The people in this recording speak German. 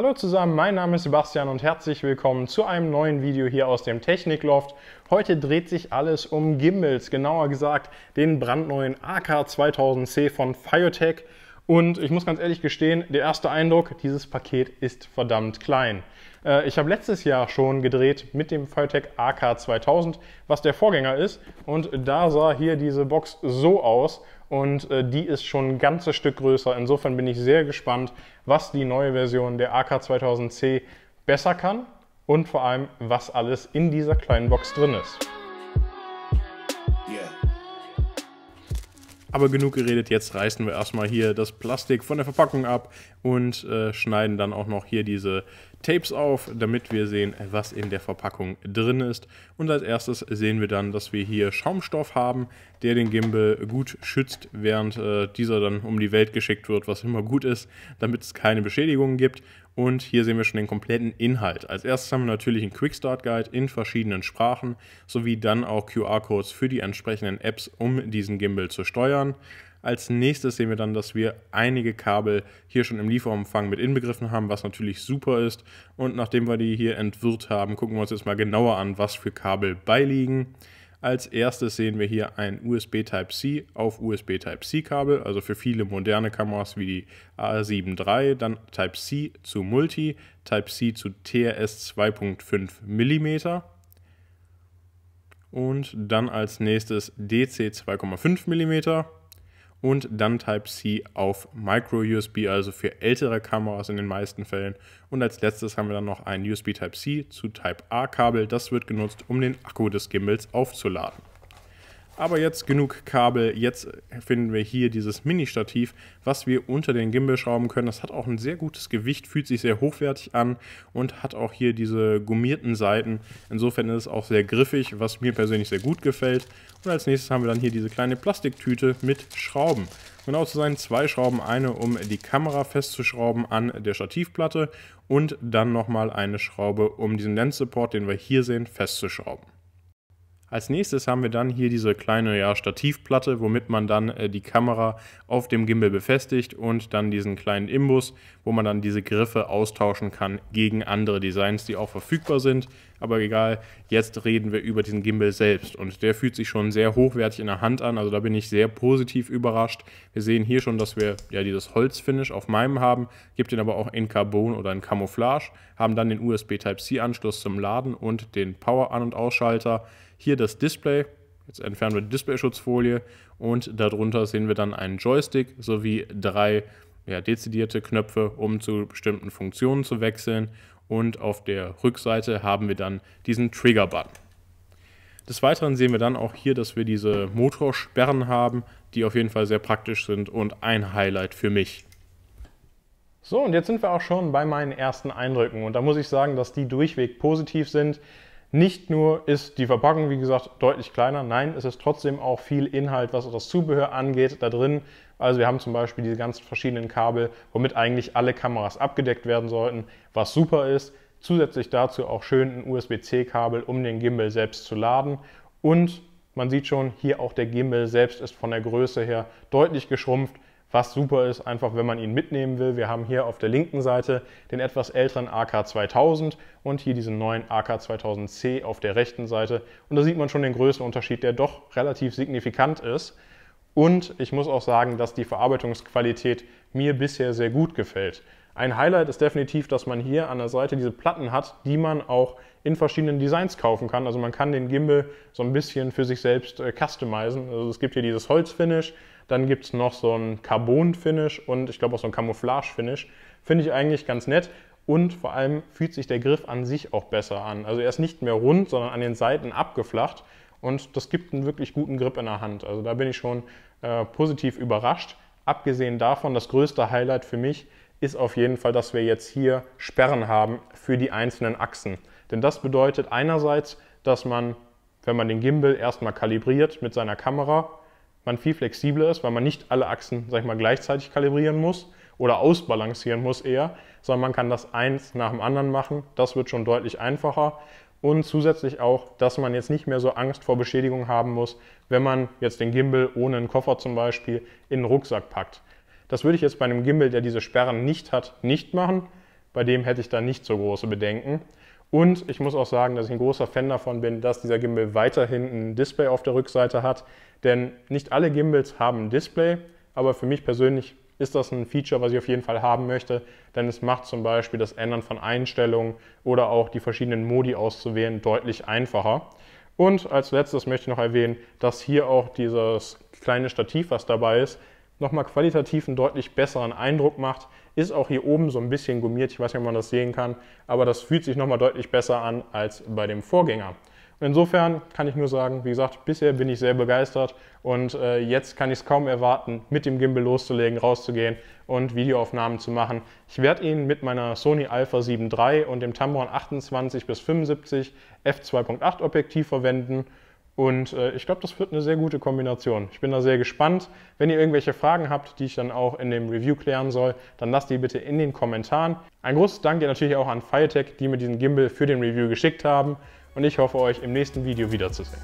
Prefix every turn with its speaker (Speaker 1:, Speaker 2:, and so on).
Speaker 1: Hallo zusammen, mein Name ist Sebastian und herzlich willkommen zu einem neuen Video hier aus dem Technikloft. Heute dreht sich alles um Gimbals, genauer gesagt den brandneuen AK2000C von Fiotech. Und ich muss ganz ehrlich gestehen, der erste Eindruck, dieses Paket ist verdammt klein. Äh, ich habe letztes Jahr schon gedreht mit dem Firetech AK2000, was der Vorgänger ist. Und da sah hier diese Box so aus und äh, die ist schon ein ganzes Stück größer. Insofern bin ich sehr gespannt, was die neue Version der AK2000C besser kann und vor allem, was alles in dieser kleinen Box drin ist. Aber genug geredet, jetzt reißen wir erstmal hier das Plastik von der Verpackung ab und äh, schneiden dann auch noch hier diese Tapes auf, damit wir sehen, was in der Verpackung drin ist. Und als erstes sehen wir dann, dass wir hier Schaumstoff haben, der den Gimbal gut schützt, während äh, dieser dann um die Welt geschickt wird, was immer gut ist, damit es keine Beschädigungen gibt. Und hier sehen wir schon den kompletten Inhalt. Als erstes haben wir natürlich einen Quick Start Guide in verschiedenen Sprachen sowie dann auch QR-Codes für die entsprechenden Apps, um diesen Gimbal zu steuern. Als nächstes sehen wir dann, dass wir einige Kabel hier schon im Lieferumfang mit inbegriffen haben, was natürlich super ist. Und nachdem wir die hier entwirrt haben, gucken wir uns jetzt mal genauer an, was für Kabel beiliegen. Als erstes sehen wir hier ein USB Type-C auf USB Type-C-Kabel, also für viele moderne Kameras wie die A7 III, dann Type-C zu Multi, Type-C zu TRS 2.5 mm und dann als nächstes DC 2,5 mm und dann Type-C auf Micro-USB, also für ältere Kameras in den meisten Fällen. Und als letztes haben wir dann noch ein USB Type-C zu Type-A-Kabel. Das wird genutzt, um den Akku des Gimbals aufzuladen. Aber jetzt genug Kabel. Jetzt finden wir hier dieses Mini-Stativ, was wir unter den Gimbal schrauben können. Das hat auch ein sehr gutes Gewicht, fühlt sich sehr hochwertig an und hat auch hier diese gummierten Seiten. Insofern ist es auch sehr griffig, was mir persönlich sehr gut gefällt. Und als nächstes haben wir dann hier diese kleine Plastiktüte mit Schrauben. Genau zu sein, zwei Schrauben. Eine, um die Kamera festzuschrauben an der Stativplatte und dann nochmal eine Schraube, um diesen Lens-Support, den wir hier sehen, festzuschrauben. Als nächstes haben wir dann hier diese kleine ja, Stativplatte, womit man dann äh, die Kamera auf dem Gimbal befestigt und dann diesen kleinen Imbus, wo man dann diese Griffe austauschen kann gegen andere Designs, die auch verfügbar sind. Aber egal, jetzt reden wir über diesen Gimbal selbst und der fühlt sich schon sehr hochwertig in der Hand an, also da bin ich sehr positiv überrascht. Wir sehen hier schon, dass wir ja dieses Holzfinish auf meinem haben, gibt den aber auch in Carbon oder in Camouflage, haben dann den USB Type-C-Anschluss zum Laden und den Power-An- und Ausschalter. Hier das Display. Jetzt entfernen wir die Displayschutzfolie und darunter sehen wir dann einen Joystick sowie drei ja, dezidierte Knöpfe, um zu bestimmten Funktionen zu wechseln. Und auf der Rückseite haben wir dann diesen Trigger-Button. Des Weiteren sehen wir dann auch hier, dass wir diese Motorsperren haben, die auf jeden Fall sehr praktisch sind und ein Highlight für mich. So, und jetzt sind wir auch schon bei meinen ersten Eindrücken. Und da muss ich sagen, dass die durchweg positiv sind. Nicht nur ist die Verpackung, wie gesagt, deutlich kleiner, nein, es ist trotzdem auch viel Inhalt, was das Zubehör angeht, da drin. Also wir haben zum Beispiel diese ganzen verschiedenen Kabel, womit eigentlich alle Kameras abgedeckt werden sollten, was super ist. Zusätzlich dazu auch schön ein USB-C-Kabel, um den Gimbal selbst zu laden. Und man sieht schon, hier auch der Gimbal selbst ist von der Größe her deutlich geschrumpft was super ist, einfach wenn man ihn mitnehmen will. Wir haben hier auf der linken Seite den etwas älteren AK2000 und hier diesen neuen AK2000C auf der rechten Seite. Und da sieht man schon den Größenunterschied, der doch relativ signifikant ist. Und ich muss auch sagen, dass die Verarbeitungsqualität mir bisher sehr gut gefällt. Ein Highlight ist definitiv, dass man hier an der Seite diese Platten hat, die man auch in verschiedenen Designs kaufen kann. Also man kann den Gimbal so ein bisschen für sich selbst äh, customizen. Also es gibt hier dieses Holzfinish, dann gibt es noch so ein Carbon-Finish und ich glaube auch so ein Camouflage-Finish. Finde ich eigentlich ganz nett und vor allem fühlt sich der Griff an sich auch besser an. Also er ist nicht mehr rund, sondern an den Seiten abgeflacht und das gibt einen wirklich guten Grip in der Hand. Also da bin ich schon äh, positiv überrascht. Abgesehen davon, das größte Highlight für mich ist auf jeden Fall, dass wir jetzt hier Sperren haben für die einzelnen Achsen. Denn das bedeutet einerseits, dass man, wenn man den Gimbal erstmal kalibriert mit seiner Kamera, man viel flexibler ist, weil man nicht alle Achsen, sag ich mal, gleichzeitig kalibrieren muss oder ausbalancieren muss eher, sondern man kann das eins nach dem anderen machen. Das wird schon deutlich einfacher. Und zusätzlich auch, dass man jetzt nicht mehr so Angst vor Beschädigung haben muss, wenn man jetzt den Gimbal ohne einen Koffer zum Beispiel in den Rucksack packt. Das würde ich jetzt bei einem Gimbal, der diese Sperren nicht hat, nicht machen. Bei dem hätte ich da nicht so große Bedenken. Und ich muss auch sagen, dass ich ein großer Fan davon bin, dass dieser Gimbal weiterhin ein Display auf der Rückseite hat. Denn nicht alle Gimbals haben ein Display, aber für mich persönlich ist das ein Feature, was ich auf jeden Fall haben möchte, denn es macht zum Beispiel das Ändern von Einstellungen oder auch die verschiedenen Modi auszuwählen deutlich einfacher. Und als letztes möchte ich noch erwähnen, dass hier auch dieses kleine Stativ, was dabei ist, nochmal qualitativ einen deutlich besseren Eindruck macht. Ist auch hier oben so ein bisschen gummiert, ich weiß nicht, ob man das sehen kann, aber das fühlt sich nochmal deutlich besser an als bei dem Vorgänger. Und insofern kann ich nur sagen, wie gesagt, bisher bin ich sehr begeistert und äh, jetzt kann ich es kaum erwarten, mit dem Gimbal loszulegen, rauszugehen und Videoaufnahmen zu machen. Ich werde ihn mit meiner Sony Alpha 7 III und dem Tamron 28 75 f2.8 Objektiv verwenden und äh, ich glaube, das wird eine sehr gute Kombination. Ich bin da sehr gespannt. Wenn ihr irgendwelche Fragen habt, die ich dann auch in dem Review klären soll, dann lasst die bitte in den Kommentaren. Ein großes Dank geht natürlich auch an Firetech, die mir diesen Gimbal für den Review geschickt haben. Und ich hoffe, euch im nächsten Video wiederzusehen.